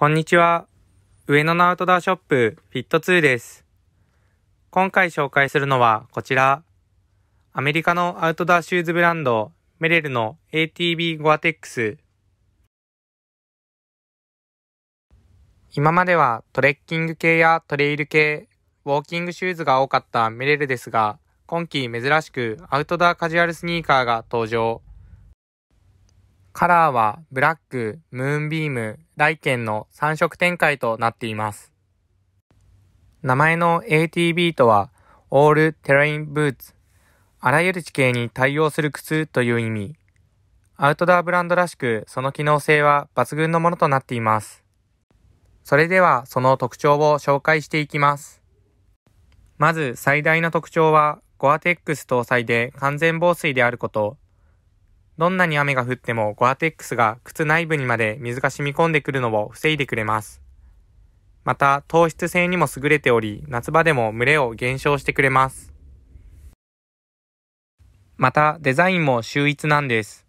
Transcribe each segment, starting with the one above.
こんにちは。上野のアウトドアショップ、フィット2です。今回紹介するのはこちら。アメリカのアウトドアシューズブランド、メレルの ATB ゴアテックス。今まではトレッキング系やトレイル系、ウォーキングシューズが多かったメレルですが、今季珍しくアウトドアカジュアルスニーカーが登場。カラーはブラック、ムーンビーム、ライケンの3色展開となっています。名前の ATB とは、オールテレインブーツ、あらゆる地形に対応する靴という意味。アウトドアブランドらしく、その機能性は抜群のものとなっています。それでは、その特徴を紹介していきます。まず、最大の特徴は、ゴアテックス搭載で完全防水であること。どんなに雨が降ってもゴアテックスが靴内部にまで水が染み込んでくるのを防いでくれます。また、糖質性にも優れており、夏場でも群れを減少してくれます。また、デザインも秀逸なんです。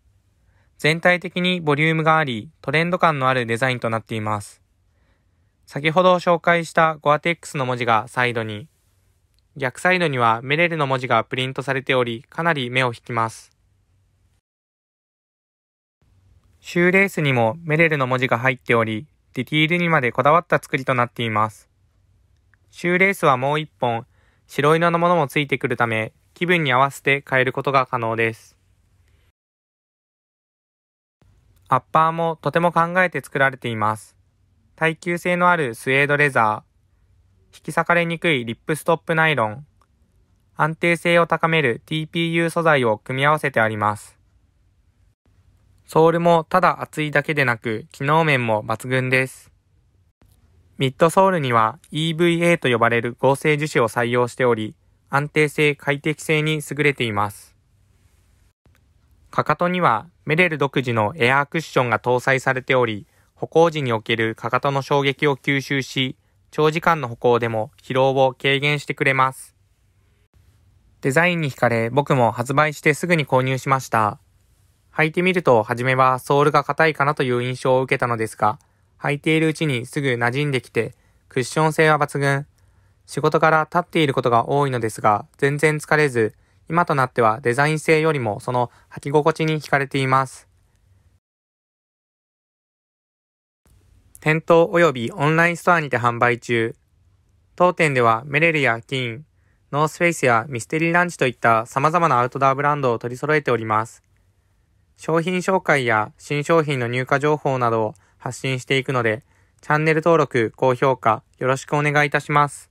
全体的にボリュームがあり、トレンド感のあるデザインとなっています。先ほど紹介したゴアテックスの文字がサイドに、逆サイドにはメレルの文字がプリントされており、かなり目を引きます。シューレースにもメレルの文字が入っており、ディティールにまでこだわった作りとなっています。シューレースはもう一本、白色のものもついてくるため、気分に合わせて変えることが可能です。アッパーもとても考えて作られています。耐久性のあるスウェードレザー、引き裂かれにくいリップストップナイロン、安定性を高める TPU 素材を組み合わせてあります。ソールもただ厚いだけでなく、機能面も抜群です。ミッドソールには EVA と呼ばれる合成樹脂を採用しており、安定性、快適性に優れています。かかとにはメレル独自のエアークッションが搭載されており、歩行時におけるかかとの衝撃を吸収し、長時間の歩行でも疲労を軽減してくれます。デザインに惹かれ、僕も発売してすぐに購入しました。履いてみると、初めはソールが硬いかなという印象を受けたのですが、履いているうちにすぐ馴染んできて、クッション性は抜群。仕事から立っていることが多いのですが、全然疲れず、今となってはデザイン性よりもその履き心地に惹かれています。店頭及びオンラインストアにて販売中。当店ではメレルやキーン、ノースフェイスやミステリーランチといった様々なアウトドアブランドを取り揃えております。商品紹介や新商品の入荷情報などを発信していくので、チャンネル登録、高評価よろしくお願いいたします。